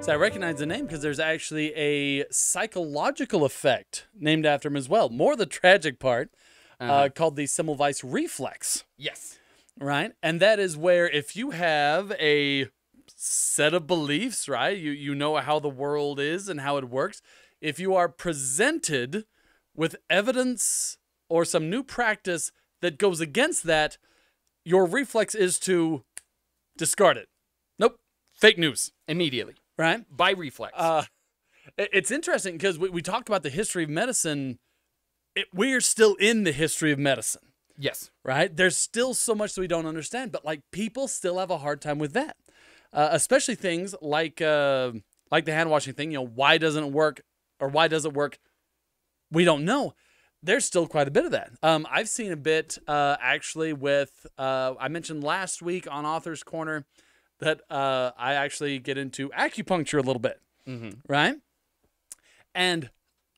So I recognize the name because there's actually a psychological effect named after him as well. More the tragic part, uh -huh. uh, called the Semmelweis reflex. Yes. Right, and that is where if you have a set of beliefs, right, you you know how the world is and how it works. If you are presented with evidence or some new practice that goes against that, your reflex is to discard it. Nope, fake news immediately right? By reflex. Uh, it's interesting because we, we talked about the history of medicine. It, we are still in the history of medicine. Yes. Right? There's still so much that we don't understand, but like people still have a hard time with that, uh, especially things like uh, like the hand washing thing. You know, why doesn't it work or why does it work? We don't know. There's still quite a bit of that. Um, I've seen a bit uh, actually with, uh, I mentioned last week on Author's Corner that uh, I actually get into acupuncture a little bit, mm-hmm. right? And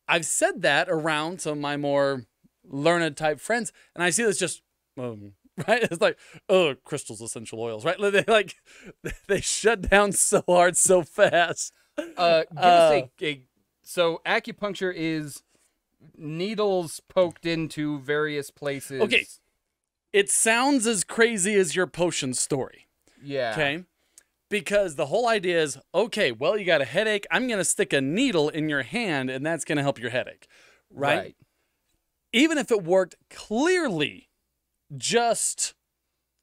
I've said that around some of my more learned type friends, and I see this just um, right? It's like, oh, crystals, essential oils, right? They like they shut down so hard, so fast. Uh, give uh, us a, a, uh, so acupuncture is needles poked into various places. Okay, it sounds as crazy as your potion story. Yeah. Okay. Because the whole idea is okay, well, you got a headache. I'm going to stick a needle in your hand and that's going to help your headache. Right? right? Even if it worked clearly just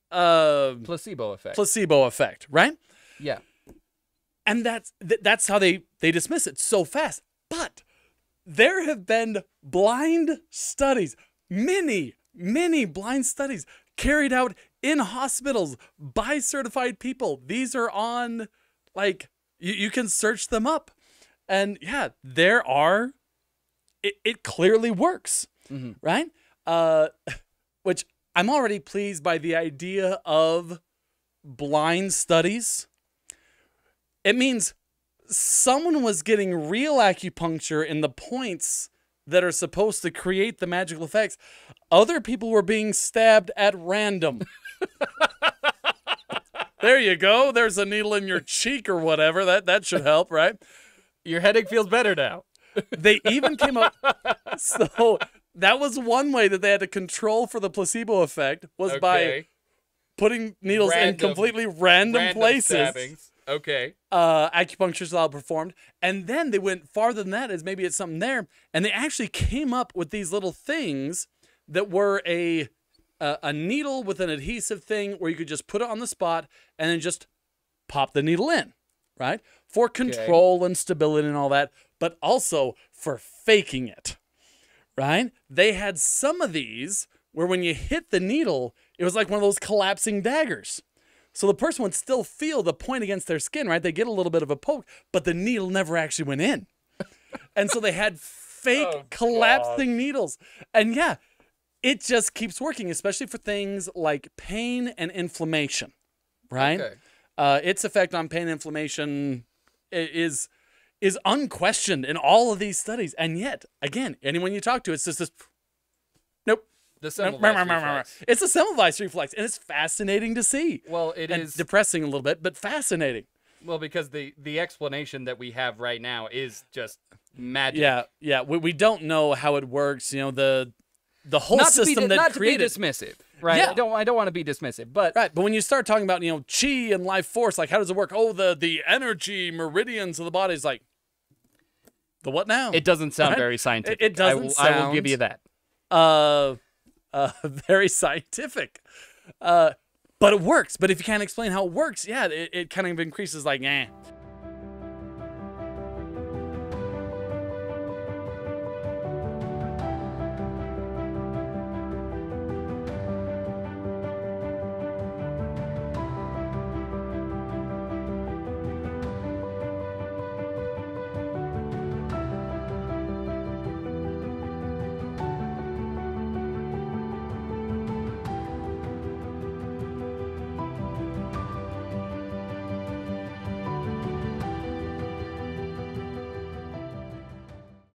uh placebo effect. Placebo effect, right? Yeah. And that's th that's how they they dismiss it so fast. But there have been blind studies, many, many blind studies carried out in hospitals by certified people. These are on, like, you, you can search them up. And yeah, there are, it, it clearly works, mm-hmm. right? Uh, which I'm already pleased by the idea of blind studies. It means someone was getting real acupuncture in the points that are supposed to create the magical effects, other people were being stabbed at random. there you go. There's a needle in your cheek or whatever. That that should help, right? Your headache feels better now. they even came up so that was one way that they had to control for the placebo effect was okay. by putting needles random, in completely random, random places. Stabbings. Okay. Uh, is allowed performed, and then they went farther than that. Is maybe it's something there, and they actually came up with these little things that were a a, a needle with an adhesive thing where you could just put it on the spot and then just pop the needle in, right? For control okay. and stability and all that, but also for faking it, right? They had some of these where when you hit the needle, it was like one of those collapsing daggers so the person would still feel the point against their skin, right? They get a little bit of a poke, but the needle never actually went in. and so they had fake oh, collapsing God. needles. And yeah, it just keeps working, especially for things like pain and inflammation, right? Okay. Uh, its effect on pain inflammation is is unquestioned in all of these studies. And yet, again, anyone you talk to, it's just this the semmelweis reflex. It's a semmelweis reflex, and it's fascinating to see. Well, it and is depressing a little bit, but fascinating. Well, because the the explanation that we have right now is just magic. Yeah, yeah. We, we don't know how it works. You know the the whole not system to be, that not created to be dismissive. Right. Yeah. I don't I don't want to be dismissive, but Right, but when you start talking about, you know, chi and life force, like how does it work? Oh, the the energy meridians of the body is like the what now? It doesn't sound right? very scientific. It, it doesn't I sound, I will give you that. Uh uh, very scientific. Uh, but it works. But if you can't explain how it works, yeah, it, it kind of increases like, eh.